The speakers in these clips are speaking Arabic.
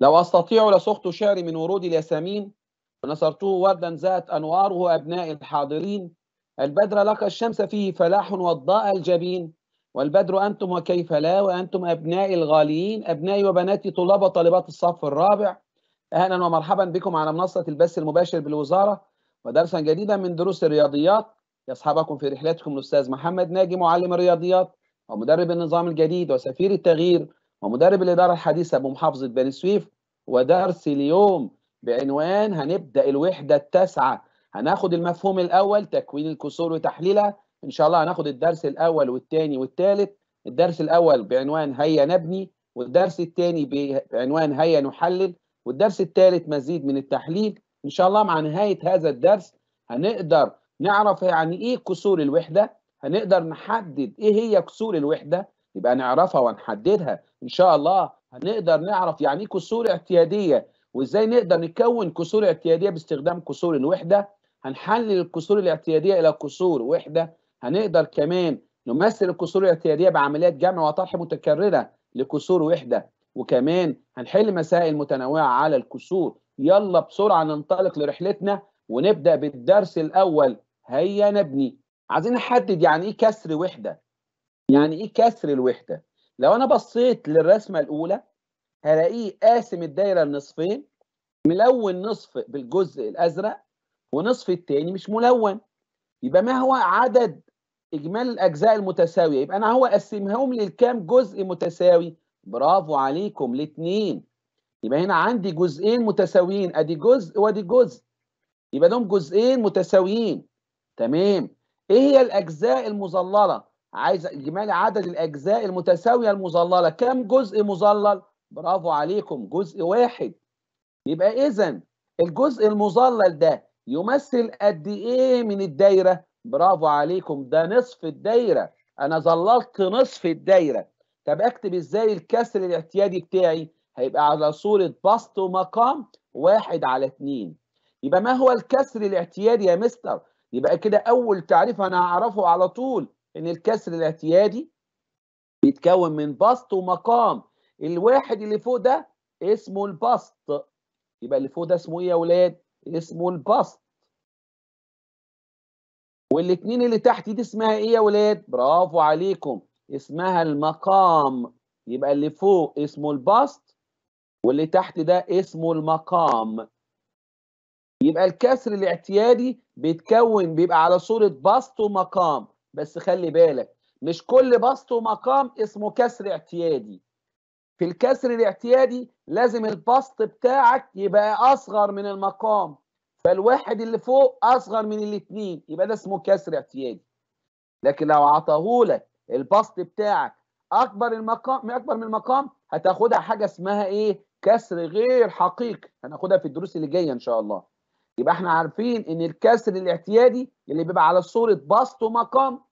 لو أستطيع لسخت شعري من ورود الياسمين ونصرته وردا ذات أنواره أبناء الحاضرين البدر لقى الشمس فيه فلاح وضاء الجبين والبدر أنتم وكيف لا وأنتم أبنائي الغاليين أبنائي وبناتي طلاب وطالبات الصف الرابع أهلا ومرحبا بكم على منصة البث المباشر بالوزارة ودرسا جديدا من دروس الرياضيات يصحبكم في رحلتكم الأستاذ محمد ناجي معلم الرياضيات ومدرب النظام الجديد وسفير التغيير ومدرب الإدارة الحديثة بمحافظة بني سويف ودرس اليوم بعنوان هنبدأ الوحدة التاسعة هناخد المفهوم الأول تكوين الكسور وتحليلها إن شاء الله هناخد الدرس الأول والثاني والثالث الدرس الأول بعنوان هيا نبني والدرس الثاني بعنوان هيا نحلل والدرس الثالث مزيد من التحليل إن شاء الله مع نهاية هذا الدرس هنقدر نعرف يعني إيه كسور الوحدة هنقدر نحدد إيه هي كسور الوحدة يبقى نعرفها ونحددها ان شاء الله هنقدر نعرف يعني ايه كسور اعتياديه وازاي نقدر نكون كسور اعتياديه باستخدام كسور الوحده هنحلل الكسور الاعتياديه الى كسور وحده هنقدر كمان نمثل الكسور الاعتياديه بعمليات جمع وطرح متكرره لكسور وحده وكمان هنحل مسائل متنوعه على الكسور يلا بسرعه ننطلق لرحلتنا ونبدا بالدرس الاول هيا نبني عايزين نحدد يعني ايه كسر وحده يعني ايه كسر الوحده لو انا بصيت للرسمه الاولى هلاقيه قاسم الدايره لنصفين ملون نصف بالجزء الازرق ونصف التاني مش ملون يبقى ما هو عدد اجمالي الاجزاء المتساويه يبقى انا هو قسمهم لكام جزء متساوي برافو عليكم الاثنين يبقى هنا عندي جزئين متساويين ادي جزء وادي جزء يبقى دول جزئين متساويين تمام ايه هي الاجزاء المظلله عايز اجمالي عدد الاجزاء المتساويه المظلله كم جزء مظلل برافو عليكم جزء واحد يبقى اذا الجزء المظلل ده يمثل قد ايه من الدايره برافو عليكم ده نصف الدايره انا ظللت نصف الدايره طب اكتب ازاي الكسر الاعتيادي بتاعي هيبقى على صوره بسط ومقام واحد على اتنين يبقى ما هو الكسر الاعتيادي يا مستر يبقى كده اول تعريف انا هعرفه على طول ان الكسر الاعتيادي بيتكون من بسط ومقام الواحد اللي فوق ده اسمه البسط يبقى اللي فوق ده اسمه ايه يا اولاد اسمه البسط والاثنين اللي تحت دي اسمها ايه يا اولاد برافو عليكم اسمها المقام يبقى اللي فوق اسمه البسط واللي تحت ده اسمه المقام يبقى الكسر الاعتيادي بيتكون بيبقى على صورة بسط ومقام بس خلي بالك مش كل بسط ومقام اسمه كسر اعتيادي في الكسر الاعتيادي لازم البسط بتاعك يبقى اصغر من المقام فالواحد اللي فوق اصغر من الاثنين يبقى ده اسمه كسر اعتيادي لكن لو عطاهولك البسط بتاعك اكبر المقام اكبر من المقام هتاخدها حاجه اسمها ايه كسر غير حقيقي هناخدها في الدروس اللي جايه ان شاء الله يبقى احنا عارفين ان الكسر الاعتيادي اللي بيبقى على صوره بسط ومقام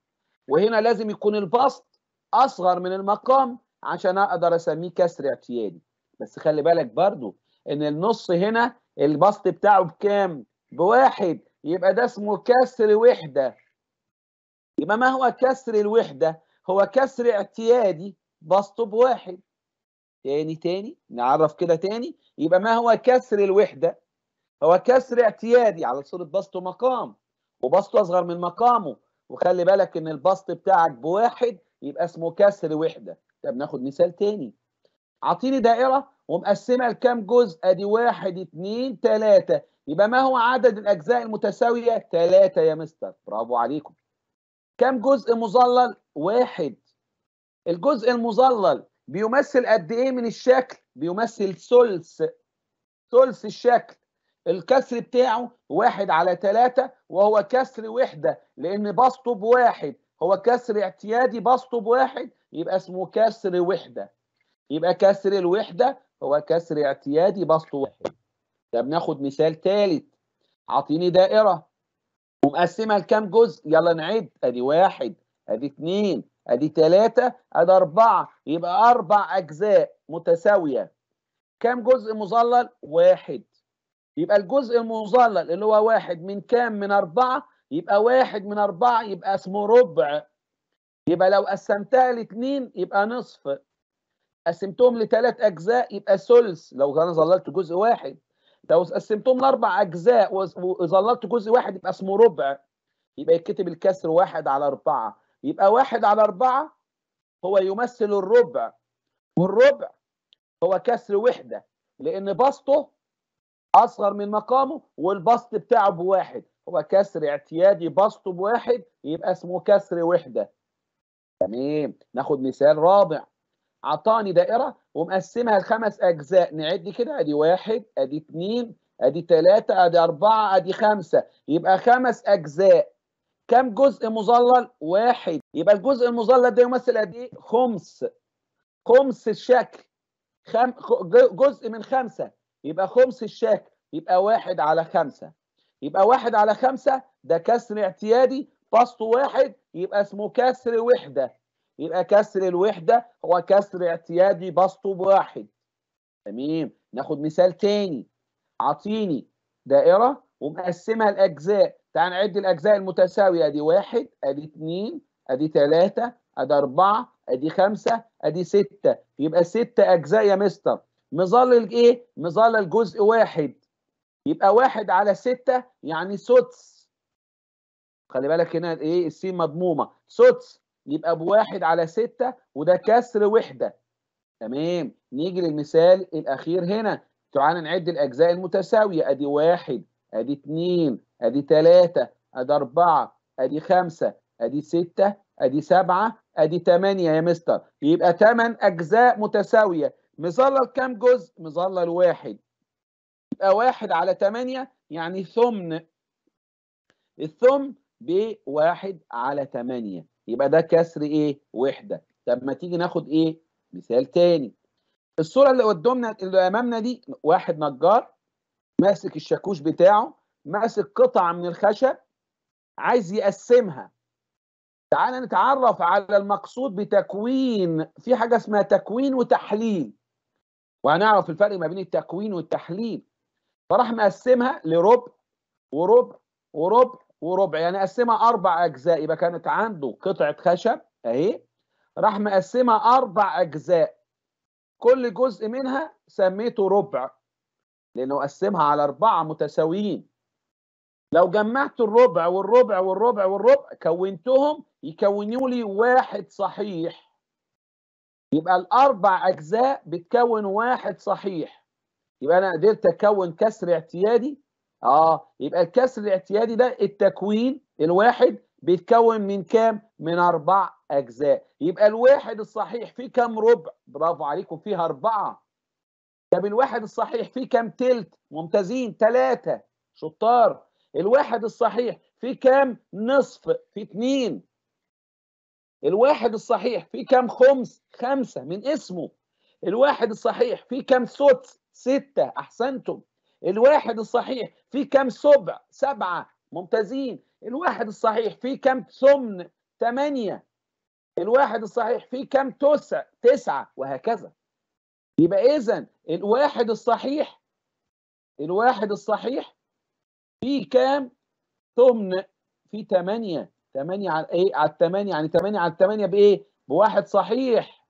وهنا لازم يكون البسط اصغر من المقام عشان اقدر اسميه كسر اعتيادي بس خلي بالك برضو ان النص هنا البسط بتاعه بكام بواحد يبقى ده اسمه كسر وحده يبقى ما هو كسر الوحده هو كسر اعتيادي بسطه بواحد تاني تاني نعرف كده تاني يبقى ما هو كسر الوحده هو كسر اعتيادي على صوره بسطه مقام وبسطه اصغر من مقامه وخلي بالك ان البسط بتاعك بواحد يبقى اسمه كسر وحده طب ناخد مثال تاني اعطيني دائره ومقسمه لكام جزء ادي واحد اتنين تلاته يبقى ما هو عدد الاجزاء المتساويه تلاته يا مستر برافو عليكم كام جزء مظلل واحد الجزء المظلل بيمثل قد ايه من الشكل بيمثل ثلث ثلث الشكل الكسر بتاعه واحد على ثلاثة وهو كسر وحدة لأن بسطه بواحد هو كسر اعتيادي بسطه بواحد يبقى اسمه كسر وحدة يبقى كسر الوحدة هو كسر اعتيادي بسطه واحد طب ناخد مثال ثالث عطيني دائرة ومقسمها لكام جزء يلا نعد ادي واحد ادي اثنين ادي ثلاثة ادي اربعة يبقى اربع اجزاء متساوية كام جزء مظلل؟ واحد يبقى الجزء المظلل اللي هو واحد من كام من أربعة يبقى واحد من أربعة يبقى اسمه ربع يبقى لو قسمتها لاتنين يبقى نصف قسمتهم لتلات أجزاء يبقى ثلث لو أنا ظللت جزء واحد لو قسمتهم لأربع أجزاء وظللت جزء واحد يبقى اسمه ربع يبقى يتكتب الكسر واحد على أربعة يبقى واحد على أربعة هو يمثل الربع والربع هو كسر وحدة لأن بسطه اصغر من مقامه والبسط بتاعه بواحد هو كسر اعتيادي بسطه بواحد يبقى اسمه كسر وحده تمام ناخد مثال رابع اعطاني دائره ومقسمها لخمس اجزاء نعد كده ادي واحد ادي اثنين ادي ثلاثه ادي اربعه ادي خمسه يبقى خمس اجزاء كم جزء مظلل؟ واحد يبقى الجزء المظلل ده يمثل قد ايه؟ خمس خمس الشكل خم... جزء من خمسه يبقى خمس الشاك يبقى واحد على خمسة يبقى واحد على خمسة ده كسر اعتيادي بسطه واحد يبقى اسمه كسر وحدة يبقى كسر الوحدة هو كسر اعتيادي بسطه بواحد تمام ناخد مثال تاني عطيني دائرة ومقسمها لأجزاء تعال نعد الأجزاء المتساوية أدي واحد أدي اتنين أدي تلاتة أدي أربعة أدي خمسة أدي ستة يبقى ستة أجزاء يا مستر مظل الايه مظل الجزء واحد يبقى واحد على ستة يعني سدس خلي بالك هنا الايه السين مضمومه سدس يبقى بواحد على ستة وده كسر وحده تمام نيجي للمثال الاخير هنا تعالى نعد الاجزاء المتساويه ادي واحد ادي اتنين ادي تلاته ادي اربعه ادي خمسه ادي سته ادي سبعه ادي تمانيه يا مستر يبقى تمن اجزاء متساويه مظلل كام جزء مظلل واحد يبقى واحد على تمانية يعني ثمن الثمن بواحد على تمانية يبقى ده كسر ايه وحدة طب ما تيجي ناخد ايه مثال تاني الصورة اللي قدامنا اللي امامنا دي واحد نجار ماسك الشاكوش بتاعه ماسك قطعة من الخشب عايز يقسمها تعال نتعرف على المقصود بتكوين في حاجة اسمها تكوين وتحليل وهنعرف الفرق ما بين التكوين والتحليل فراح مقسمها لربع وربع وربع وربع يعني قسمها اربع اجزاء يبقى كانت عنده قطعه خشب اهي راح مقسمها اربع اجزاء كل جزء منها سميته ربع لانه قسمها على اربعه متساويين لو جمعت الربع والربع والربع والربع كونتهم يكونوا لي واحد صحيح يبقى الاربع اجزاء بتكون واحد صحيح يبقى انا قدرت اكون كسر اعتيادي اه يبقى الكسر الاعتيادي ده التكوين الواحد بيتكون من كام من اربع اجزاء يبقى الواحد الصحيح فيه كام ربع برافو عليكم فيها اربعه طب الواحد الصحيح فيه كام تلت ممتازين ثلاثه شطار الواحد الصحيح فيه كام نصف فيه اتنين الواحد الصحيح في كام خمس خمسة من اسمه الواحد الصحيح في كام سدس ستة أحسنتم الواحد الصحيح في كام سبع سبعة ممتازين الواحد الصحيح في كام ثمن ثمانية الواحد الصحيح في كام تسع تسعة وهكذا يبقى إذا الواحد الصحيح الواحد الصحيح في كام ثمن في ثمانية 8 على ايه على 8 يعني 8 على 8 بايه بواحد صحيح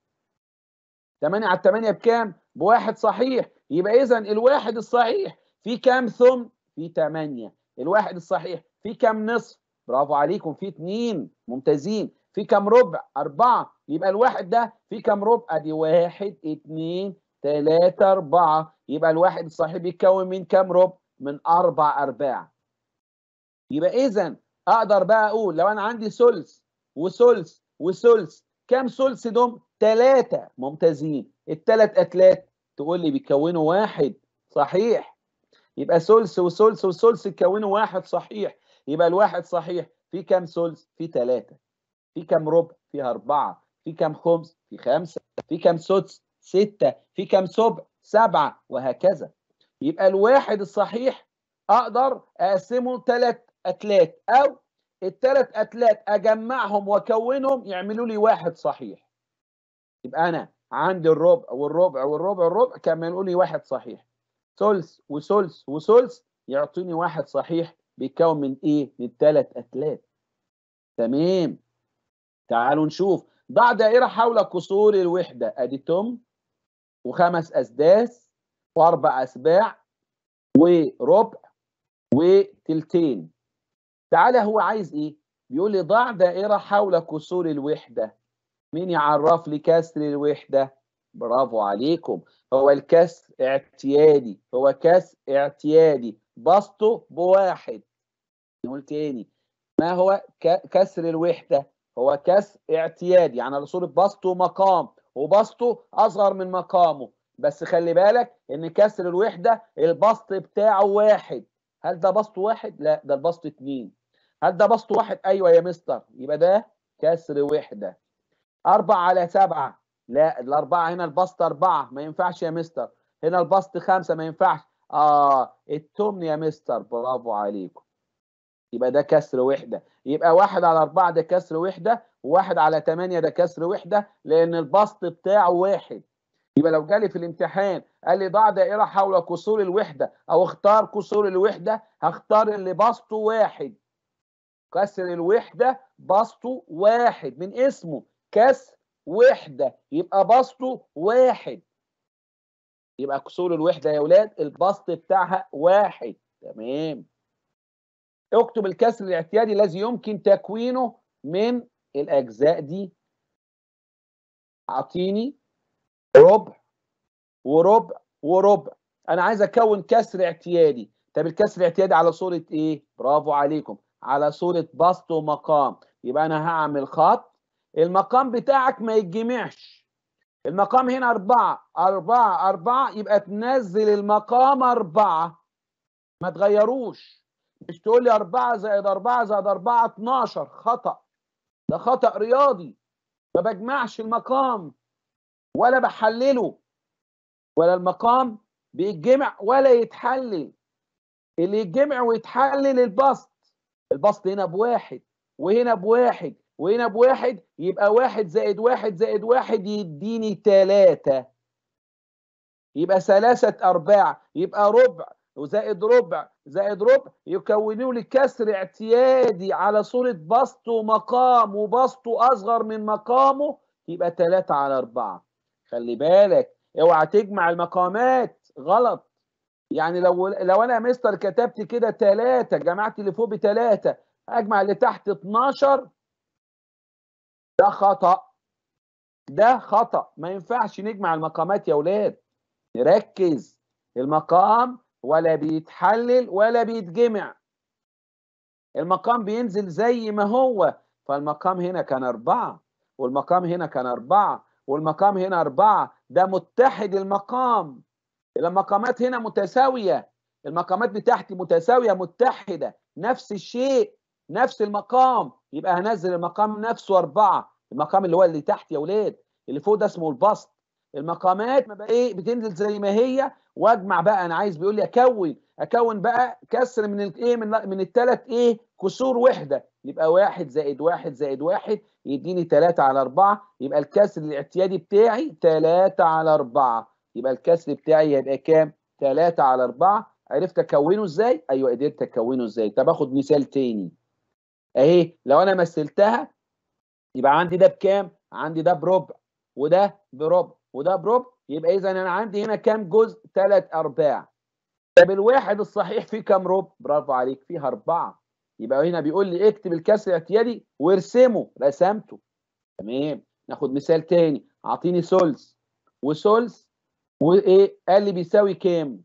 8 على 8 بكام بواحد صحيح يبقى اذا الواحد الصحيح في كام ثم في 8 الواحد الصحيح في كام نصف برافو عليكم في 2 ممتازين في كام ربع أربعة يبقى الواحد ده في كام ربع ادي 1 2 3 4 يبقى الواحد الصحيح بيتكون من كام ربع من أربع أرباع يبقى إذا اقدر بقى اقول لو انا عندي ثلث وثلث وثلث كام ثلث دول؟ ثلاثه ممتازين الثلاث اكلات تقول لي بيكونوا واحد صحيح يبقى ثلث وثلث وثلث يكونوا واحد صحيح يبقى الواحد صحيح في كام ثلث؟ في ثلاثه في كام ربع؟ في اربعه في كام خمس؟ في خمسه في كام سدس؟ سته في كام سبع؟ سبعه وهكذا يبقى الواحد الصحيح اقدر اقسمه ثلاث اتلات او التلات اتلات اجمعهم واكونهم يعملوا لي واحد صحيح يبقى انا عندي الربع والربع والربع والربع كملوا لي واحد صحيح ثلث وثلث وثلث يعطيني واحد صحيح بيتكون من ايه من التلات اتلات تمام تعالوا نشوف ضع دائره حول قصور الوحده ادي تم وخمس اسداس واربع اسباع وربع وتلتين تعالى هو عايز ايه بيقول لي ضع دائره حول كسور الوحده مين يعرف لي كسر الوحده برافو عليكم هو الكسر اعتيادي هو كسر اعتيادي بسطه بواحد نقول تاني ما هو كسر الوحده هو كسر اعتيادي يعني على صوره بسطه مقام وبسطه اصغر من مقامه بس خلي بالك ان كسر الوحده البسط بتاعه واحد هل ده بسط واحد لا ده البسط اتنين هل ده بسط واحد ايوه يا مستر يبقى ده كسر وحده أربعة على سبعة لا الأربعة هنا البسط أربعة ما ينفعش يا مستر هنا البسط خمسة ما ينفعش آه التمن يا مستر برافو عليكم يبقى ده كسر وحدة يبقى واحد على أربعة ده كسر وحدة وواحد على تمانية ده كسر وحدة لأن البسط بتاعه واحد يبقى لو جالي في الامتحان قال لي ضع دائرة حول كسور الوحدة أو اختار كسور الوحدة هختار اللي بسطه واحد كسر الوحدة بسطه واحد من اسمه كسر وحدة يبقى بسطه واحد يبقى كسور الوحدة يا ولاد البسط بتاعها واحد تمام اكتب الكسر الاعتيادي الذي يمكن تكوينه من الأجزاء دي اعطيني ربع وربع وربع انا عايز اكون كسر اعتيادي طب الكسر الاعتيادي على صوره ايه برافو عليكم على صورة بسط ومقام يبقى أنا هعمل خط المقام بتاعك ما يتجمعش المقام هنا أربعة أربعة أربعة يبقى تنزل المقام أربعة ما تغيروش مش تقول لي أربعة زائد أربعة زائد أربعة 12 خطأ ده خطأ رياضي ما بجمعش المقام ولا بحلله ولا المقام بيتجمع ولا يتحلل اللي يتجمع ويتحلل البسط البسط هنا بواحد وهنا بواحد وهنا بواحد يبقى واحد زائد واحد زائد واحد يديني تلاتة يبقى ثلاثة أرباع يبقى ربع وزائد ربع زائد ربع يكونوا لي كسر اعتيادي على صورة بسط ومقام وبسط أصغر من مقامه يبقى تلاتة على أربعة خلي بالك اوعى تجمع المقامات غلط يعني لو لو انا يا مستر كتبت كده ثلاثه جمعت اللي فوق بثلاثه اجمع اللي تحت 12 ده خطا ده خطا ما ينفعش نجمع المقامات يا اولاد نركز المقام ولا بيتحلل ولا بيتجمع المقام بينزل زي ما هو فالمقام هنا كان أربعة والمقام هنا كان أربعة والمقام هنا أربعة ده متحد المقام المقامات هنا متساوية المقامات بتاعتي متساوية متحدة نفس الشيء نفس المقام يبقى هنزل المقام نفسه أربعة المقام اللي هو اللي تحت يا ولاد اللي فوق ده اسمه البسط المقامات ما بقى ايه بتنزل زي ما هي واجمع بقى انا عايز بيقول لي اكون اكون بقى كسر من الايه من من الثلاث ايه كسور وحده يبقى واحد زائد واحد زائد واحد يديني 3 على 4 يبقى الكسر الاعتيادي بتاعي 3 على 4 يبقى الكسر بتاعي هيبقى كام 3 على 4 عرفت اكونه ازاي ايوه قدرت اكونه ازاي طب اخد مثال تاني اهي لو انا مثلتها يبقى عندي ده بكام عندي ده بربع وده بربع وده بربع يبقى اذا انا عندي هنا كام جزء ثلاث ارباع طب الواحد الصحيح فيه كام ربع برافو عليك فيها اربعه يبقى هنا بيقول لي اكتب الكسر الاعتيادي وارسمه رسمته تمام ناخد مثال تاني اعطيني ثلث وثلث وايه قال لي بيساوي كام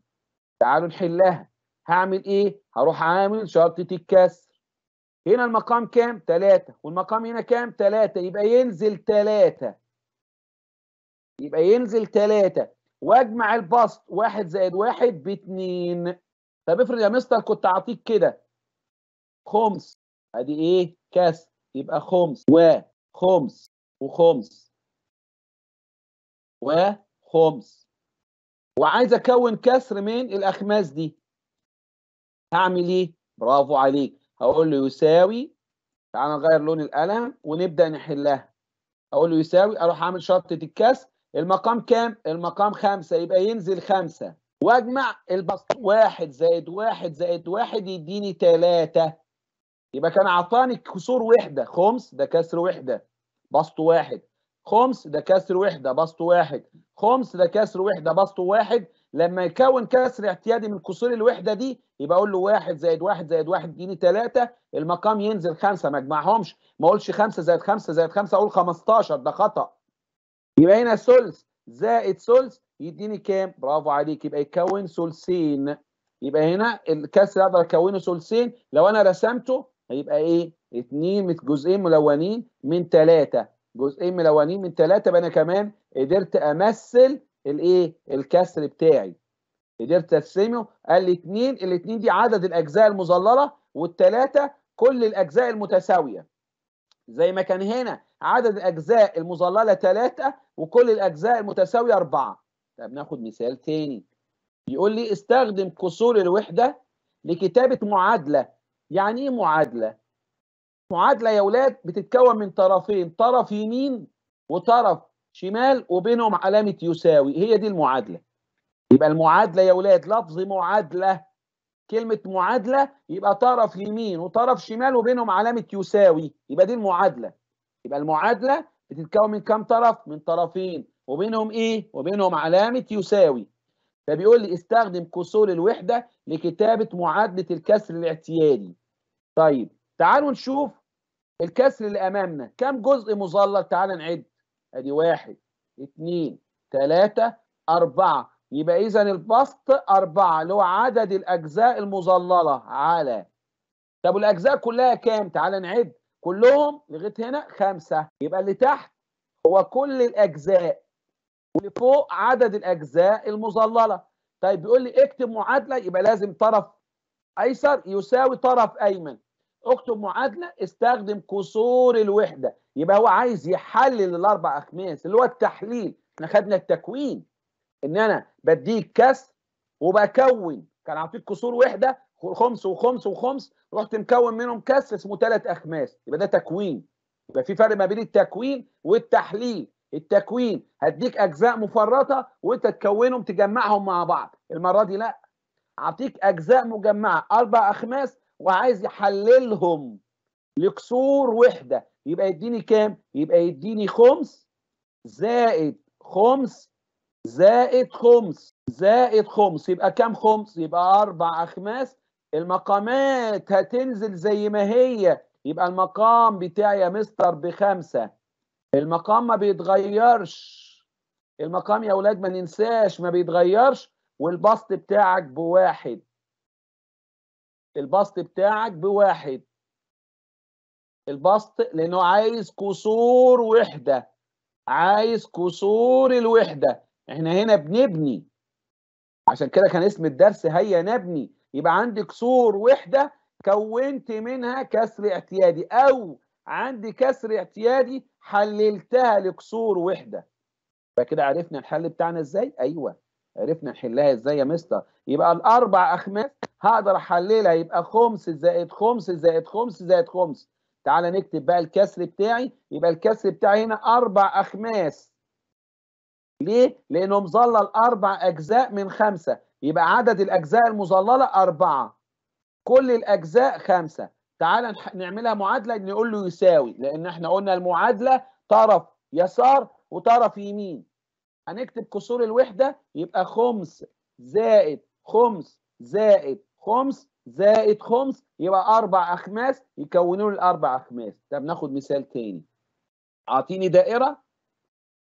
تعالوا نحلها هعمل ايه هروح عامل شرطه الكسر هنا المقام كام 3 والمقام هنا كام 3 يبقى ينزل 3 يبقى ينزل 3 واجمع البسط 1 زائد 1 ب 2 طب افرض يا مستر كنت اعطيك كده خمس ادي ايه كسر يبقى خمس وخمس وخمس وخمس وعايز اكون كسر من الاخماس دي هعمل ايه برافو عليك هقول له يساوي تعال نغير لون القلم ونبدا نحلها اقول له يساوي اروح اعمل شرطه الكسر المقام كام المقام خمسة يبقى ينزل خمسة واجمع البسط واحد زائد واحد زائد واحد يديني تلاتة يبقى كان عطاني كسور وحدة خمس ده كسر وحدة بسط واحد خمس ده كسر وحده بسط واحد خمس ده كسر وحده بسط واحد لما يكون كسر اعتيادي من كسور الوحده دي يبقى اقول له واحد زائد واحد زائد واحد يديني ثلاثه المقام ينزل خمسه ما اجمعهمش ما اقولش خمسه زائد خمسه زائد خمسه اقول 15 ده خطا يبقى هنا ثلث زائد ثلث يديني كام؟ برافو عليك يبقى يكون ثلثين يبقى هنا الكسر اقدر اكونه ثلثين لو انا رسمته هيبقى ايه؟ اتنين جزئين ملونين من ثلاثه جزئين ملونين من ثلاثه بقى انا كمان قدرت امثل الايه الكسر بتاعي قدرت ارسمه قال لي اثنين الاثنين دي عدد الاجزاء المظلله والثلاثه كل الاجزاء المتساويه زي ما كان هنا عدد الاجزاء المظلله ثلاثه وكل الاجزاء المتساويه اربعه طب ناخد مثال تاني يقول لي استخدم كسور الوحده لكتابه معادله يعني ايه معادله معادله يا اولاد بتتكون من طرفين طرف يمين وطرف شمال وبينهم علامه يساوي هي دي المعادله يبقى المعادله يا اولاد لفظ معادله كلمه معادله يبقى طرف يمين وطرف شمال وبينهم علامه يساوي يبقى دي المعادله يبقى المعادله بتتكون من كام طرف من طرفين وبينهم ايه وبينهم علامه يساوي فبيقول لي استخدم كسور الوحده لكتابه معادله الكسر الاعتيادي طيب تعالوا نشوف الكسر اللي امامنا كم جزء مظلل تعال نعد ادي واحد اتنين تلاتة اربعة يبقى اذا البسط اربعة اللي هو عدد الاجزاء المظللة على طب الاجزاء كلها كام تعال نعد كلهم لغايه هنا خمسة يبقى اللي تحت هو كل الاجزاء واللي فوق عدد الاجزاء المظللة طيب بيقول لي اكتب معادلة يبقى لازم طرف ايسر يساوي طرف ايمن اكتب معادله استخدم كسور الوحده يبقى هو عايز يحلل الاربع اخماس اللي هو التحليل احنا خدنا التكوين ان انا بديك كسر وبكون كان عطيك كسور وحده خمس وخمس وخمس رحت مكون منهم كسر اسمه ثلاث اخماس يبقى ده تكوين يبقى في فرق ما بين التكوين والتحليل التكوين هديك اجزاء مفرطه وانت تكونهم تجمعهم مع بعض المره دي لا اعطيك اجزاء مجمعه اربع اخماس وعايز يحللهم لكسور وحده يبقى يديني كام؟ يبقى يديني خمس زائد خمس زائد خمس زائد خمس يبقى كام خمس؟ يبقى أربع أخماس المقامات هتنزل زي ما هي يبقى المقام بتاعي يا مستر بخمسة المقام ما بيتغيرش المقام يا أولاد ما ننساش ما بيتغيرش والبسط بتاعك بواحد البسط بتاعك بواحد البسط لانه عايز كسور وحده عايز كسور الوحده احنا هنا بنبني عشان كده كان اسم الدرس هيا نبني يبقى عندي كسور وحده كونت منها كسر اعتيادي او عندي كسر اعتيادي حللتها لكسور وحده فكده عرفنا الحل بتاعنا ازاي ايوه عرفنا نحلها ازاي يا مستر يبقى الاربع اخماس هقدر احللها يبقى خمس زائد خمس زائد خمس زائد خمس تعال نكتب بقى الكسر بتاعي يبقى الكسر بتاعي هنا اربع اخماس ليه؟ لانه مظلل اربع اجزاء من خمسه يبقى عدد الاجزاء المظلله اربعه كل الاجزاء خمسه تعال نعملها معادله نقول له يساوي لان احنا قلنا المعادله طرف يسار وطرف يمين هنكتب كسور الوحده يبقى خمس زائد خمس زائد خمس زائد خمس يبقى اربع اخماس يكونوا الاربع اخماس طب ناخد مثال تاني اعطيني دائره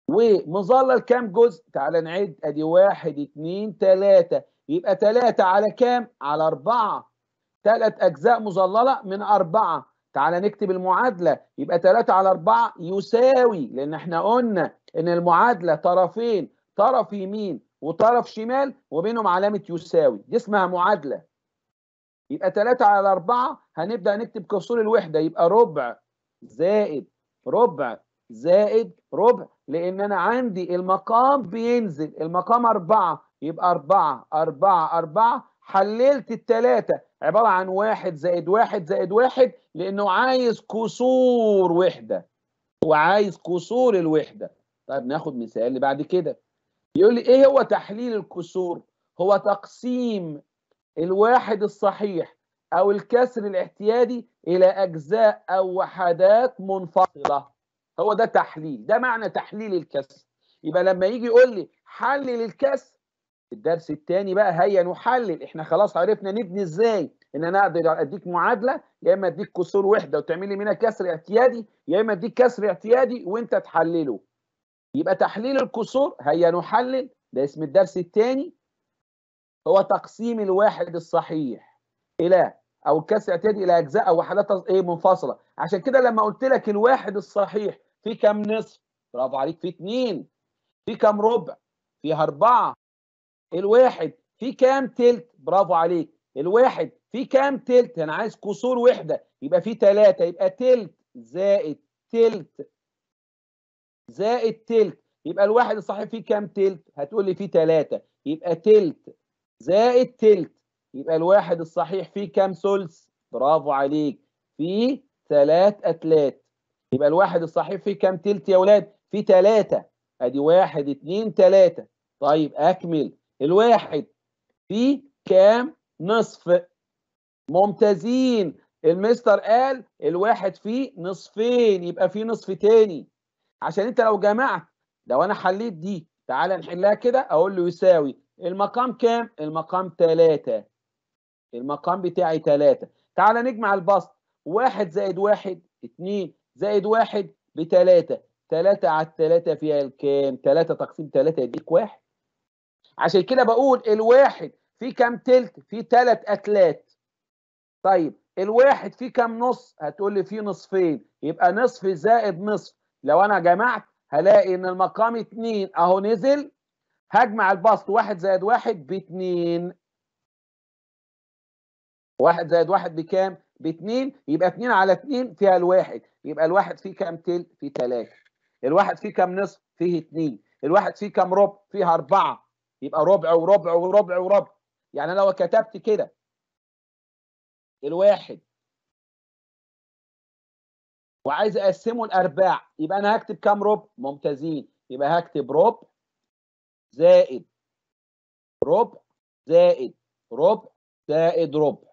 ومظلل كام جزء تعال نعد ادي واحد اتنين تلاته يبقى تلاته على كام على اربعه تلات اجزاء مظلله من اربعه تعال نكتب المعادله يبقى تلاته على اربعه يساوي لان احنا قلنا ان المعادله طرفين طرف يمين وطرف شمال وبينهم علامه يساوي دي اسمها معادله يبقى 3 على 4 هنبدا نكتب كسور الوحده يبقى ربع زائد ربع زائد ربع لان انا عندي المقام بينزل المقام 4 يبقى 4 4 4 حللت الثلاثه عباره عن 1 زائد 1 زائد 1 لانه عايز كسور وحده وعايز كسور الوحده طيب ناخد مثال اللي بعد كده يقول لي ايه هو تحليل الكسور هو تقسيم الواحد الصحيح أو الكسر الاعتيادي إلى أجزاء أو وحدات منفصلة هو ده تحليل ده معنى تحليل الكسر يبقى لما يجي يقول لي حلل الكسر الدرس الثاني بقى هيا نحلل احنا خلاص عرفنا نبني ازاي ان انا اقدر اديك معادله يا اما اديك كسور وحده وتعملي منها كسر اعتيادي يا اما اديك كسر اعتيادي وانت تحلله يبقى تحليل الكسور هيا نحلل ده اسم الدرس الثاني هو تقسيم الواحد الصحيح الى او الكاس اعتياد الى اجزاء او وحدات ايه منفصله عشان كده لما قلت لك الواحد الصحيح في كام نصف برافو عليك في اتنين في كام ربع فيها اربعه الواحد في كام تلت برافو عليك الواحد في كام تلت انا عايز كسور وحده يبقى في ثلاثه يبقى تلت زائد تلت زائد تلت يبقى الواحد الصحيح فيه كام تلت هتقول لي فيه ثلاثه يبقى تلت زائد تلت يبقى الواحد الصحيح فيه كام ثلث برافو عليك فيه ثلاث أتلات يبقى الواحد الصحيح فيه كام تلت يا ولاد فيه ثلاثة أدي واحد اتنين تلاتة طيب أكمل الواحد فيه كام نصف ممتازين المستر قال الواحد فيه نصفين يبقى فيه نصف تاني عشان انت لو جمعت لو انا حليت دي تعالى نحلها كده اقول له يساوي المقام كام؟ المقام تلاتة المقام بتاعي تلاتة تعال نجمع البسط واحد زائد واحد اتنين زائد واحد بتلاتة تلاتة على التلاتة فيها الكام؟ تلاتة تقسيم تلاتة يديك واحد عشان كده بقول الواحد فيه كام تلت؟ فيه تلات أتلات طيب الواحد فيه كام نص؟ هتقول لي فيه نصفين يبقى نصف زائد نصف لو أنا جمعت هلاقي إن المقام اتنين أهو نزل هجمع البسط واحد زائد واحد باتنين واحد زائد واحد بكام؟ باتنين يبقى اتنين على اتنين فيها الواحد يبقى الواحد فيه كام تل؟ فيه تلاتة الواحد فيه كام نصف؟ فيه اتنين الواحد فيه كام ربع؟ فيها أربعة يبقى ربع وربع وربع وربع يعني لو كتبت كده الواحد وعايز اقسمه الارباع يبقى انا هكتب كام ربع ممتازين يبقى هكتب ربع زائد ربع زائد ربع زائد ربع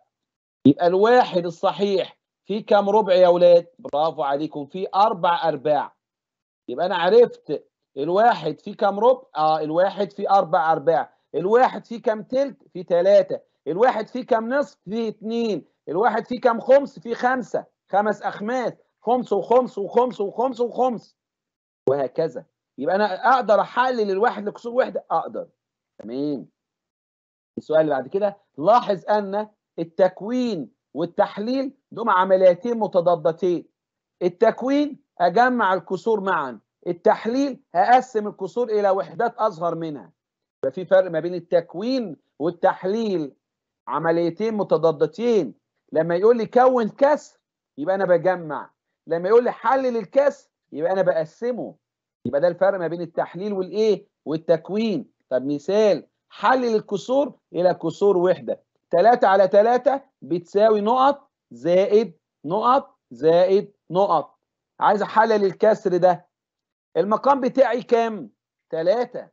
يبقى الواحد الصحيح في كام ربع يا ولاد برافو عليكم في اربع ارباع يبقى انا عرفت الواحد في كام ربع اه الواحد في اربع ارباع الواحد في كام تلت في ثلاثة الواحد في كام نصف في اثنين الواحد في كام خمس في خمسة خمس اخماس خمس وخمس وخمس وخمس وخمس وهكذا يبقى انا اقدر احلل الواحد لكسور وحده اقدر تمام السؤال اللي بعد كده لاحظ ان التكوين والتحليل دول عمليتين متضادتين التكوين اجمع الكسور معا التحليل هقسم الكسور الى وحدات اصغر منها يبقى في فرق ما بين التكوين والتحليل عمليتين متضادتين لما يقول لي كون كسر يبقى انا بجمع لما يقول لي حلل الكسر يبقى انا بقسمه يبقى ده الفرق ما بين التحليل والايه والتكوين طب مثال حلل الكسور الى كسور وحده 3 على 3 بتساوي نقط زائد نقط زائد نقط عايز احلل الكسر ده المقام بتاعي كام 3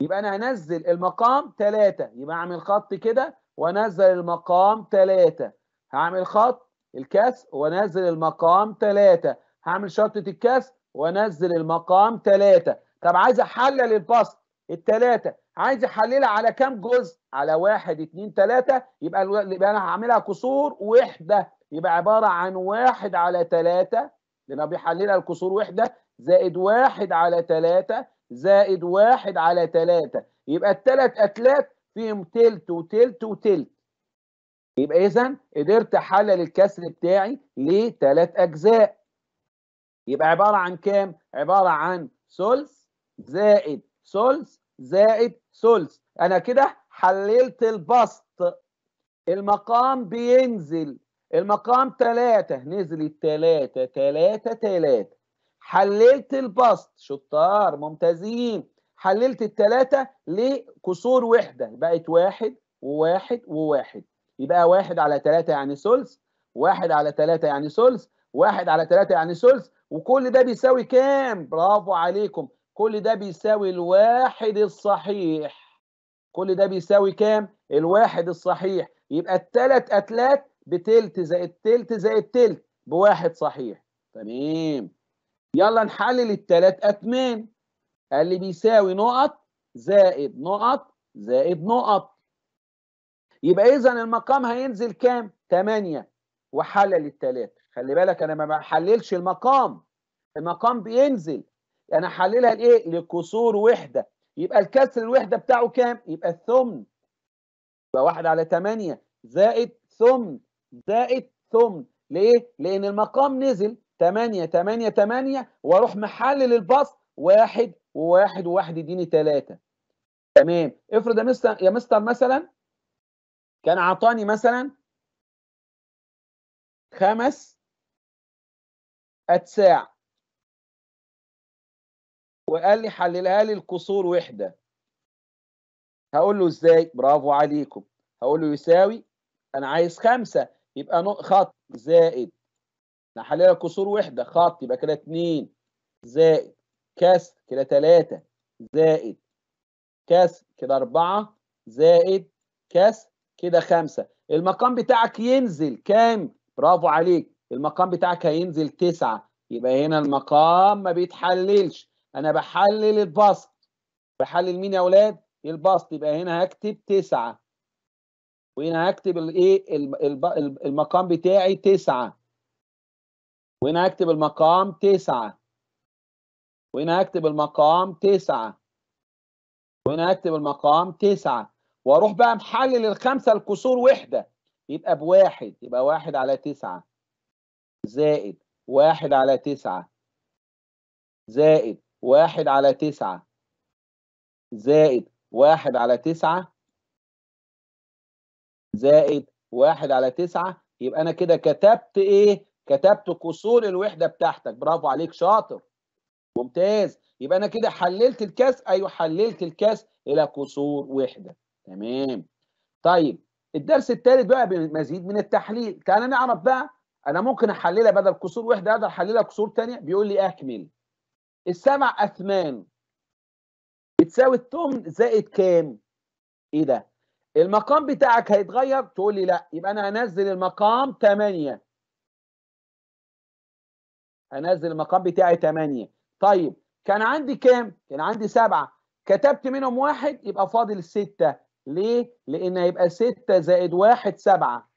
يبقى انا هنزل المقام 3 يبقى اعمل خط كده وانزل المقام 3 هعمل خط الكسر وانزل المقام 3 هعمل شرطه الكسر وانزل المقام ثلاثة طب عايز احلل البسط الثلاثة عايز احللها على كام جزء على واحد اتنين تلاتة يبقى, الو... يبقى انا هعملها كسور وحدة يبقى عبارة عن واحد على تلاتة لانه بيحللها الكسور وحدة زائد واحد على تلاتة زائد واحد على تلاتة يبقى التلات اتلات فيهم تلت وتلت وتلت يبقى اذا قدرت احلل الكسر بتاعي لثلاث اجزاء يبقى عباره عن كام عباره عن سولس زائد سولس زائد سولس انا كده حللت البسط المقام بينزل المقام تلاتة نزلت التلاتة تلاتة تلاتة حللت البسط شطار ممتازين حللت التلاتة لكسور وحدة بقت واحد وواحد وواحد يبقى واحد على تلاتة يعني ثلث واحد على تلاتة يعني ثلث واحد على تلاتة يعني ثلث وكل ده بيساوي كام برافو عليكم كل ده بيساوي الواحد الصحيح كل ده بيساوي كام الواحد الصحيح يبقى الثلاث اتلات بتلت زائد تلت زائد تلت بواحد صحيح تمام يلا نحلل الثلاث اتمان اللي بيساوي نقط زائد نقط زائد نقط يبقى اذا المقام هينزل كام 8 وحلل التلاتة. خلي بالك انا ما بحللش المقام المقام بينزل يعني انا حللها لايه لكسور وحده يبقى الكسر الوحده بتاعه كام يبقى الثمن يبقى واحد على ثمانيه زائد ثمن زائد ثمن ليه لان المقام نزل ثمانيه ثمانيه ثمانيه واروح محلل البسط واحد وواحد وواحد يديني ثلاثه تمام افرض يا مستر يا مستر مثلا كان عطاني مثلا خمس اتساع وقال لي حللها لي الكسور وحده هقول له ازاي برافو عليكم هقول له يساوي انا عايز خمسة يبقى خط زائد نحللها كسور وحده خط يبقى كده اتنين زائد كسر كده تلاتة زائد كسر كده أربعة زائد كسر كده خمسة المقام بتاعك ينزل كام برافو عليك المقام بتاعك هينزل تسعة يبقى هنا المقام ما بيتحللش انا بحلل البسط بحلل مين يا اولاد البسط يبقى هنا هكتب تسعة وهنا هكتب الايه المقام بتاعي تسعة وهنا هكتب المقام تسعة وهنا هكتب المقام تسعة وهنا هكتب المقام تسعة واروح بقى محلل الخمسة الكسور وحدة يبقى بواحد يبقى واحد على تسعة زائد واحد على تسعة زائد واحد على تسعة زائد واحد على تسعة زائد واحد على تسعة يبقى أنا كده كتبت إيه؟ كتبت قصور الوحدة بتاعتك برافو عليك شاطر ممتاز يبقى أنا كده حللت الكاس أيوه حللت الكاس إلى قصور وحدة تمام طيب الدرس الثالث بقى بمزيد من التحليل تعالى نعرف بقى انا ممكن احللها بدل كسور وحده اقدر احللها كسور ثانيه بيقول لي اكمل السبع اثمان بتساوي الثمن زائد كام ايه ده المقام بتاعك هيتغير تقول لي لا يبقى انا هنزل المقام 8 هنزل المقام بتاعي 8 طيب كان عندي كام كان عندي سبعة كتبت منهم واحد يبقى فاضل ستة ليه لان هيبقى ستة زائد واحد سبعة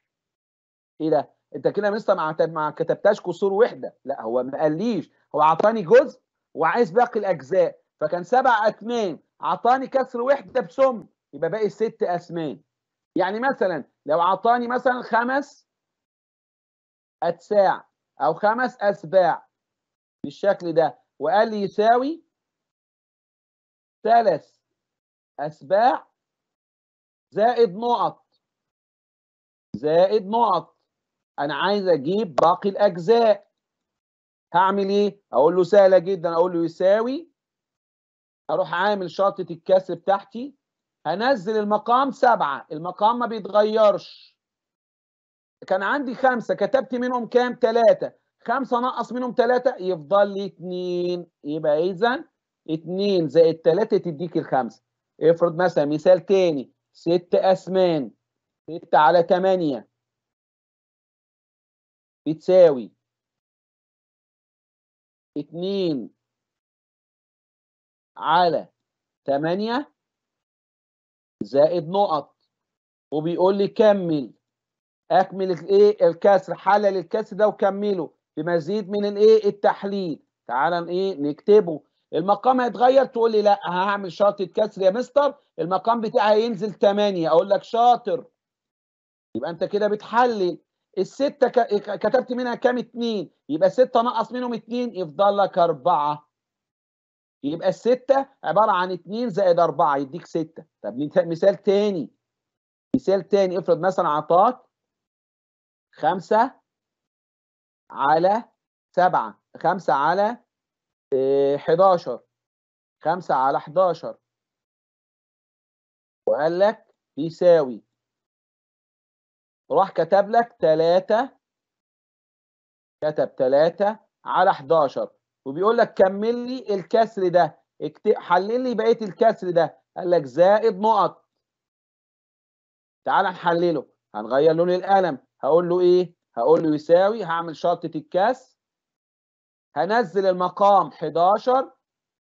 ايه ده انت كده يا مستر ما كتبتهاش كسور وحده لا هو ما قاليش هو عطاني جزء وعايز باقي الاجزاء فكان سبع اتمام عطاني كسر وحده بسم يبقى باقي ست اثمان يعني مثلا لو عطاني مثلا خمس اتساع او خمس اسباع بالشكل ده وقال لي يساوي ثلاث اسباع زائد نقط زائد نقط انا عايز اجيب باقي الاجزاء هعمل ايه اقول له سهله جدا اقول له يساوي اروح عامل شرطه الكسر بتاعتي هنزل المقام سبعة المقام ما بيتغيرش كان عندي خمسة كتبت منهم كام تلاتة خمسة نقص منهم تلاتة يفضل لي اتنين يبقى إذا اتنين زائد تلاتة تديك الخمسة افرض مثلا مثال تاني ست أسمان ست على تمانية بتساوي اتنين على تمانية زائد نقط وبيقول لي كمل اكمل الايه الكسر حلل الكسر ده وكمله بمزيد من الايه التحليل تعالى ايه نكتبه المقام هيتغير تقول لي لا هعمل شرطه كسر يا مستر المقام بتاعي هينزل 8 اقول لك شاطر يبقى انت كده بتحلل الستة كتبت منها كام اتنين يبقى ستة نقص منهم اتنين يفضل لك أربعة يبقى الستة عبارة عن اتنين زائد أربعة يديك ستة طب مثال تاني مثال تاني افرض مثلا عطاك خمسة على سبعة خمسة على آه، حداشر خمسة على حداشر وقال لك بيساوي راح كتب لك 3 كتب 3 على 11 وبيقول لك كمل لي الكسر ده حلل لي بقيه الكسر ده قال لك زائد نقط تعال نحلله هنغير لون القلم هقول له ايه هقول له يساوي هعمل شرطه الكسر هنزل المقام 11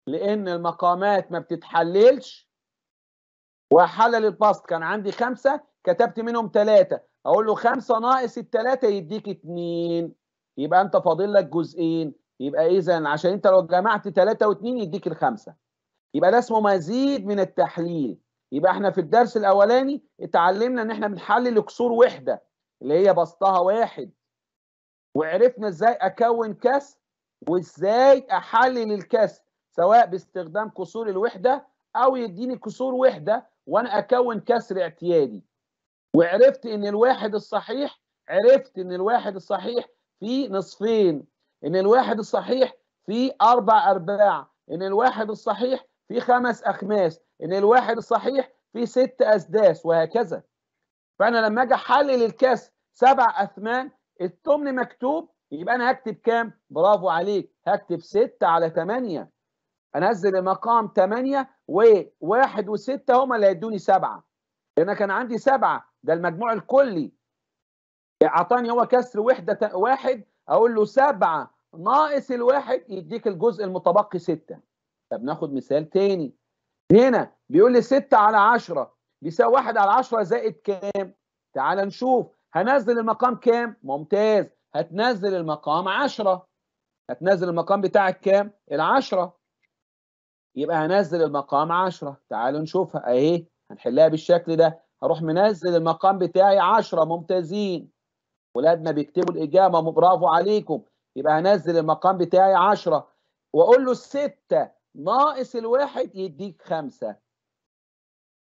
لان المقامات ما بتتحللش وحلل البسط كان عندي خمسه كتبت منهم ثلاثه اقول له 5 ناقص الثلاثه يديك 2 يبقى انت فاضل لك جزئين يبقى اذا عشان انت لو جمعت 3 و2 يديك الخمسه يبقى ده اسمه مزيد من التحليل يبقى احنا في الدرس الاولاني اتعلمنا ان احنا بنحلل كسور وحده اللي هي بسطها واحد وعرفنا ازاي اكون كسر وازاي احلل الكسر سواء باستخدام كسور الوحده او يديني كسور وحده وانا اكون كسر اعتيادي وعرفت ان الواحد الصحيح عرفت ان الواحد الصحيح في نصفين ان الواحد الصحيح في اربع ارباع ان الواحد الصحيح في خمس اخماس ان الواحد الصحيح في ست اسداس وهكذا فانا لما اجي احلل الكاس سبع اثمان الثمن مكتوب يبقى انا هكتب كام برافو عليك هكتب ستة على ثمانية انزل المقام ثمانية وواحد وستة هما اللي هيدوني سبعة لان كان عندي سبعة ده المجموع الكلي اعطاني هو كسر وحده واحد اقول له سبعه ناقص الواحد يديك الجزء المتبقي سته طب ناخد مثال تاني هنا بيقول لي 6 على 10 بيساوي 1 على 10 زائد كام؟ تعال نشوف هنزل المقام كام؟ ممتاز هتنزل المقام 10 هتنزل المقام بتاعك كام؟ ال 10 يبقى هنزل المقام 10 تعالوا نشوفها اهي هنحلها بالشكل ده اروح منزل المقام بتاعي 10 ممتازين ولادنا بيكتبوا الاجابه برافو عليكم يبقى هنزل المقام بتاعي 10 واقول له السته ناقص الواحد يديك خمسه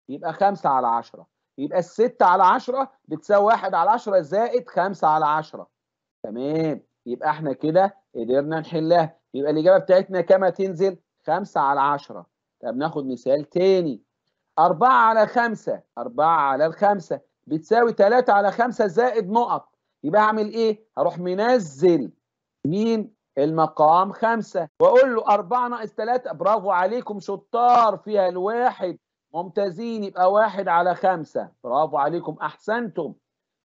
يبقى خمسه على 10 يبقى الستة على 10 بتساوي 1 على 10 زائد 5 على 10 تمام يبقى احنا كده قدرنا نحلها يبقى الإجابة بتاعتنا كما تنزل 5 على 10 طب ناخد مثال تاني 4 على 5 4 على الخمسة بتساوي 3 على 5 زائد نقط يبقى أعمل ايه؟ هروح منزل مين؟ المقام 5 واقول له 4 ناقص 3 برافو عليكم شطار فيها الواحد ممتازين يبقى 1 على 5 برافو عليكم احسنتم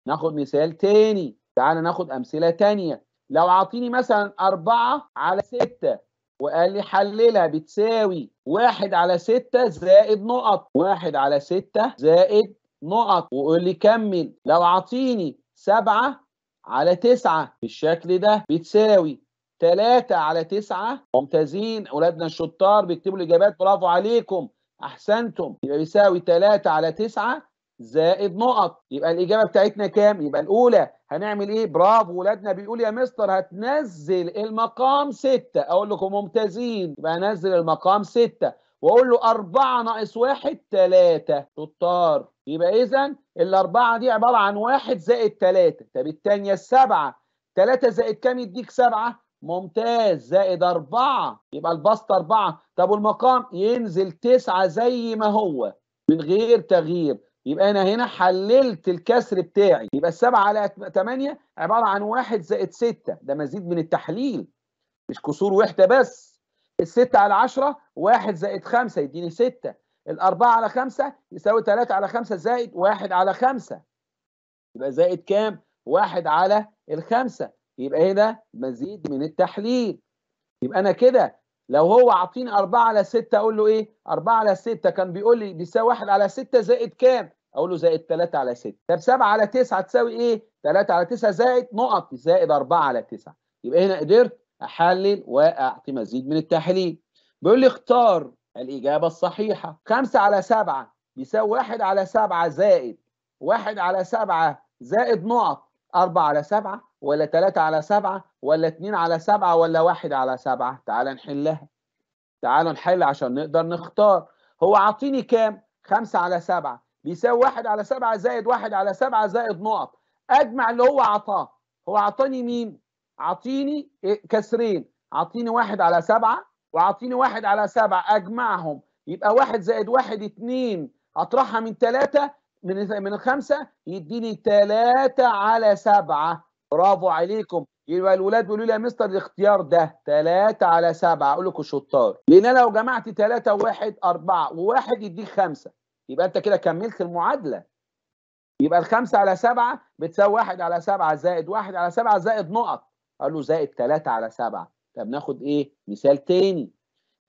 ناخد مثال تاني تعال ناخد امثله تانيه لو عطيني مثلا 4 على 6 وقال لي حللها بتساوي واحد على ستة زائد نقط واحد على ستة زائد نقط وقول لي كمل لو عطيني سبعة على تسعة بالشكل ده بتساوي تلاتة على تسعة ممتازين أولادنا الشطار بيكتبوا الإجابات برافو عليكم أحسنتم يبقى بيساوي تلاتة على تسعة زائد نقط يبقى الاجابه بتاعتنا كام يبقى الاولى هنعمل ايه برافو ولادنا بيقول يا مستر هتنزل المقام ستة اقول لكم ممتازين يبقى هنزل المقام ستة واقول له أربعة ناقص واحد تلاتة شطار يبقى اذا الاربعه دي عباره عن واحد زائد تلاتة طب الثانيه السبعه تلاتة زائد كام يديك سبعة ممتاز زائد أربعة يبقى البسط أربعة طب والمقام ينزل تسعة زي ما هو من غير تغيير يبقى انا هنا حللت الكسر بتاعي يبقى السبعة على 8 عبارة عن واحد زائد ستة ده مزيد من التحليل مش كسور وحدة بس الستة على عشرة واحد زائد خمسة يديني ستة الأربعة على خمسة يساوي تلاتة على خمسة زائد واحد على خمسة يبقى زائد كام؟ واحد على الخمسة يبقى هنا مزيد من التحليل يبقى أنا كده لو هو عاطيني 4 على 6 اقول له ايه 4 على 6 كان بيقول لي بيساوي 1 على 6 زائد كام اقول له زائد 3 على 6 طب 7 على 9 تساوي ايه 3 على 9 زائد نقط زائد 4 على 9 يبقى هنا قدرت احلل واعطي مزيد من التحليل بيقول لي اختار الاجابه الصحيحه 5 على 7 بيساوي 1 على 7 زائد 1 على 7 زائد نقط 4 على 7 ولا 3 على 7 ولا 2 على 7 ولا 1 على 7 تعال نحلها تعال نحل عشان نقدر نختار هو عاطيني كام 5 على 7 بيساوي 1 على 7 زائد 1 على 7 زائد نقط اجمع اللي هو عطاه هو عطاني مين عطيني كسرين عطيني 1 على 7 وعطيني 1 على 7 اجمعهم يبقى 1 زائد 1 2 اطرحها من 3 من من الخمسه يديني تلاتة على سبعه برافو عليكم يبقى الولاد بيقولوا لي يا مستر الاختيار ده تلاتة على سبعه اقول لكم شطار لان لو جمعت تلاتة وواحد اربعه وواحد يديك خمسه يبقى انت كده كملت المعادله يبقى الخمسة على سبعة بتساوي واحد على سبعة زائد واحد على سبعة زائد نقط قال له زائد تلاتة على سبعة طب ناخد ايه مثال تاني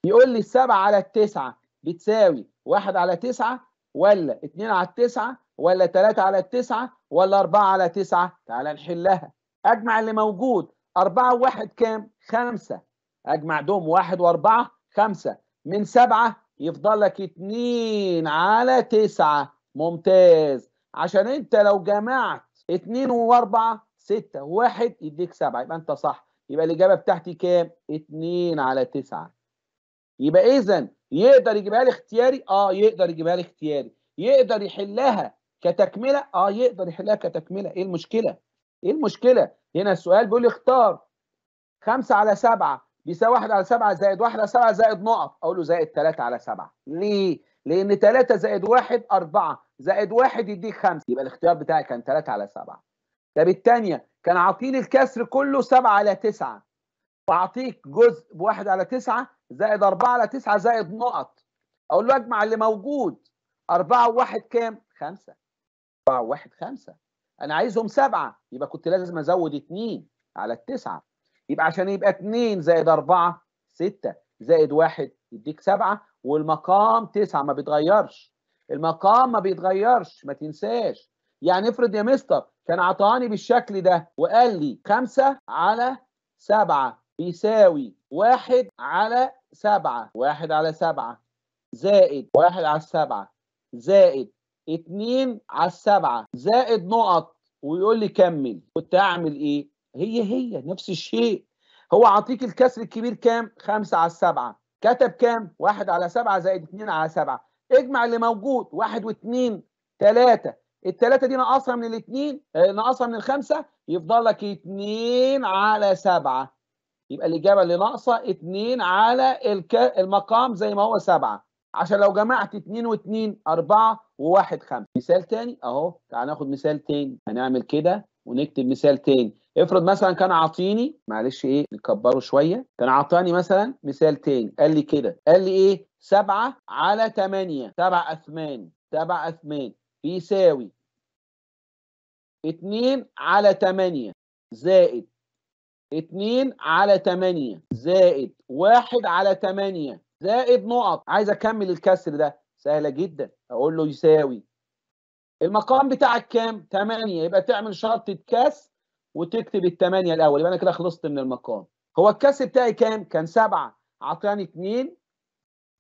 يقول لي السبعة على التسعة بتساوي واحد على تسعة ولا 2 على 9 ولا 3 على 9 ولا 4 على 9 تعال نحلها اجمع اللي موجود 4 و1 كام 5 اجمع دوم 1 و4 5 من 7 يفضل لك 2 على 9 ممتاز عشان انت لو جمعت 2 و4 6 و1 يديك 7 يبقى انت صح يبقى الاجابه بتاعتي كام 2 على 9 يبقى اذا يقدر يجيبها لي اختياري اه يقدر يجيبها لي اختياري يقدر يحلها كتكمله اه يقدر يحلها كتكمله ايه المشكله ايه المشكله هنا السؤال بيقول اختار 5 على 7 بيساوي 1 على 7 زائد 1 على 7 زائد نقط اقول له زائد 3 على 7 ليه لان 3 زائد 1 4 زائد 1 يديك 5 يبقى الاختيار بتاعي كان 3 على 7 طب الثانيه كان عاطيني الكسر كله 7 على 9 واعطيك جزء بواحد على تسعة زائد أربعة على تسعة زائد نقط أقول له أجمع اللي موجود أربعة وواحد كام؟ خمسة أربعة وواحد خمسة أنا عايزهم سبعة يبقى كنت لازم أزود اتنين على التسعة يبقى عشان يبقى اتنين زائد أربعة ستة زائد واحد يديك سبعة والمقام تسعة ما بيتغيرش المقام ما بيتغيرش ما تنساش يعني افرض يا مستر كان عطاني بالشكل ده وقال لي خمسة على سبعة بيساوي واحد على سبعة واحد على سبعة زائد واحد على السبعة زائد اتنين على السبعة زائد نقط ويقول لي كمل كنت اعمل ايه؟ هي هي نفس الشيء هو عطيك الكسر الكبير كام؟ خمسة على السبعة كتب كام؟ واحد على سبعة زائد اتنين على سبعة اجمع اللي موجود واحد واتنين تلاتة التلاتة دي ناقصها من الاتنين آه، ناقصها من الخمسة يفضل لك اتنين على سبعة يبقى الإجابة اللي ناقصة 2 على المقام زي ما هو 7 عشان لو جمعت 2 و2 4 و1 5 مثال تاني أهو تعال ناخد مثال تاني هنعمل كده ونكتب مثال تاني افرض مثلا كان عاطيني معلش ايه نكبره شويه كان عطاني مثلا مثال تاني قال لي كده قال لي ايه 7 على 8 7 اثمان 7 اثمان بيساوي 2 على 8 زائد 2 على 8 زائد 1 على 8 زائد نقط عايز اكمل الكسر ده سهله جدا اقول له يساوي المقام بتاعك كام 8 يبقى تعمل شرطه كسر وتكتب ال 8 الاول يبقى انا كده خلصت من المقام هو الكسر بتاعي كام كان 7 عطاني 2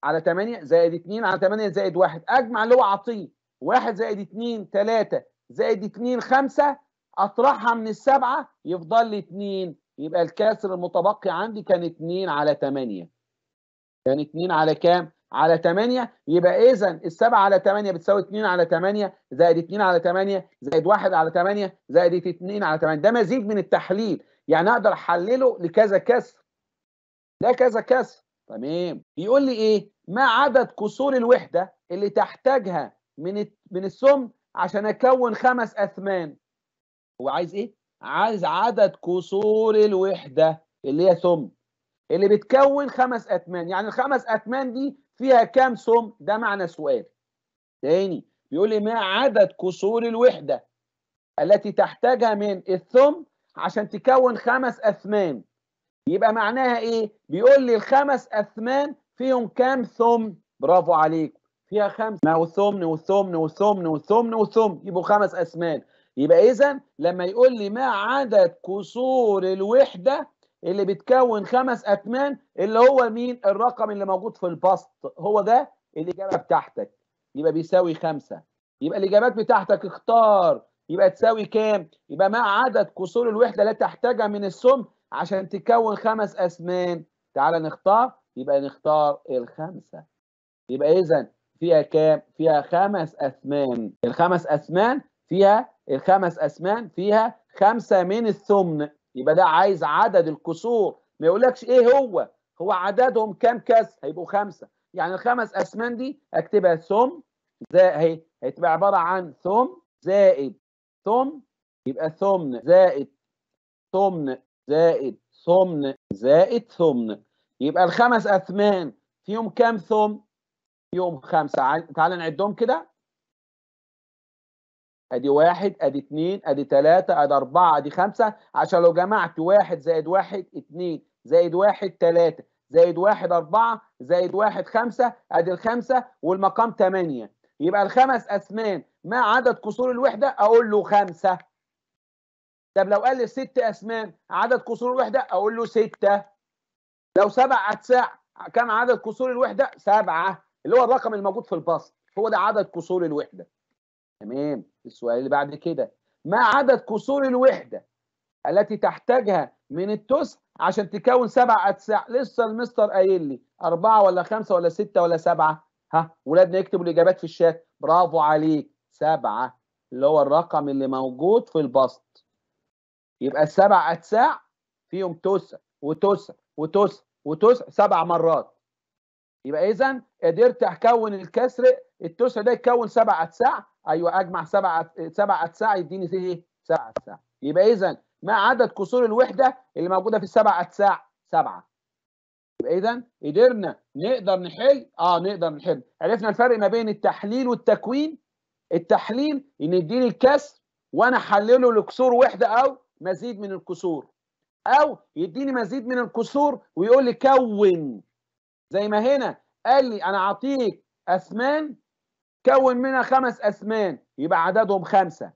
على 8 زائد 2 على 8 زائد 1 اجمع اللي هو عطيه 1 زائد 2 3 زائد 2 5 اطرحها من السبعه يفضل لي 2 يبقى الكسر المتبقي عندي كان 2 على 8 كان 2 على كام؟ على 8 يبقى اذا ال 7 على 8 بتساوي 2 على 8 زائد 2 على 8 زائد 1 على 8 زائد 2 على 8 ده مزيد من التحليل يعني اقدر احلله لكذا كسر ده كذا كسر تمام يقول لي ايه؟ ما عدد كسور الوحده اللي تحتاجها من من السم عشان اكون خمس اثمان هو عايز ايه؟ عايز عدد كسور الوحده اللي هي ثم اللي بتكون خمس اتمان يعني الخمس اتمان دي فيها كام ثم ده معنى سؤال تاني بيقول لي ما عدد كسور الوحده التي تحتاجها من الثم عشان تكون خمس اثمان يبقى معناها ايه بيقول لي الخمس اثمان فيهم كام ثم برافو عليك فيها خمس ما هو الثمن والثمن والثمن والثمن والثمن يبقوا خمس اثمان يبقى اذا لما يقول لي ما عدد كسور الوحده اللي بتكون خمس اتمان اللي هو مين الرقم اللي موجود في البسط هو ده الاجابه بتاعتك يبقى بيساوي خمسة يبقى الاجابات بتاعتك اختار يبقى تساوي كام يبقى ما عدد كسور الوحده اللي تحتاجها من السم عشان تكون خمس اسمان تعال نختار يبقى نختار الخمسه يبقى اذا فيها كام فيها خمس اثمان الخمس اثمان فيها الخمس أسمان فيها خمسة من الثمن يبقى ده عايز عدد الكسور ما يقولكش إيه هو هو عددهم كام كسر هيبقوا خمسة يعني الخمس أسمان دي أكتبها ثم زائد هتبقى عبارة عن ثم زائد ثم يبقى ثمن زائد ثمن زائد ثمن زائد ثمن يبقى الخمس أثمان فيهم كام ثمن؟ فيهم خمسة تعال نعدهم كده ادي واحد ادي اتنين ادي تلاتة ادي اربعة ادي خمسة عشان لو جمعت واحد زائد واحد اتنين زائد واحد تلاتة زائد واحد اربعة زائد واحد خمسة ادي الخمسة والمقام تمانية يبقى الخمس اسمان ما عدد كسور الوحدة اقول له خمسة طب لو قال لي ست اسمان عدد كسور الوحدة اقول له ستة لو سبع اتساع كم عدد كسور الوحدة سبعة اللي هو الرقم الموجود في البسط هو ده عدد كسور الوحده تمام السؤال اللي بعد كده ما عدد كسور الوحده التي تحتاجها من التوس عشان تكون سبع اتساع لسه المستر قايل لي اربعه ولا خمسه ولا سته ولا سبعه ها ولادنا يكتبوا الاجابات في الشات برافو عليك سبعه اللي هو الرقم اللي موجود في البسط يبقى السبع اتساع فيهم توس وتوس وتوس وتوس سبع مرات يبقى اذا قدرت اكون الكسر التوسع ده يتكون سبع اتساع ايوه اجمع سبعه سبعه اتساع يديني ايه؟ سبعه اتساع يبقى اذا ما عدد كسور الوحده اللي موجوده في السبعه اتساع سبعه يبقى اذا قدرنا نقدر نحل اه نقدر نحل عرفنا الفرق ما بين التحليل والتكوين التحليل ان يديني الكسر وانا احلله لكسور وحده او مزيد من الكسور او يديني مزيد من الكسور ويقول لي كون زي ما هنا قال لي انا اعطيك اثمان كون منها خمس اسمان يبقى عددهم خمسه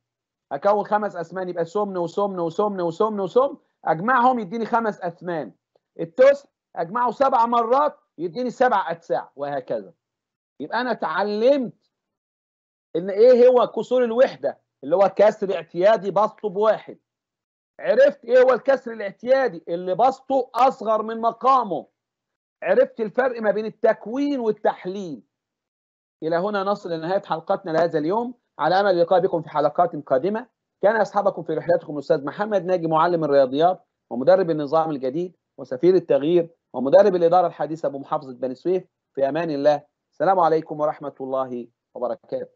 اكون خمس اسمان يبقى سمن وسمن وسمن وسمن وسمن اجمعهم يديني خمس اثمان التوس اجمعه سبع مرات يديني سبع اتساع وهكذا يبقى انا اتعلمت ان ايه هو كسور الوحده اللي هو كسر اعتيادي بسطه بواحد عرفت ايه هو الكسر الاعتيادي اللي بسطه اصغر من مقامه عرفت الفرق ما بين التكوين والتحليل إلى هنا نصل لنهاية حلقتنا لهذا اليوم على أمل اللقاء بكم في حلقات قادمة كان أصحابكم في رحلتكم الأستاذ محمد ناجي معلم الرياضيات ومدرب النظام الجديد وسفير التغيير ومدرب الإدارة الحديثة بمحافظة بني سويف في أمان الله السلام عليكم ورحمة الله وبركاته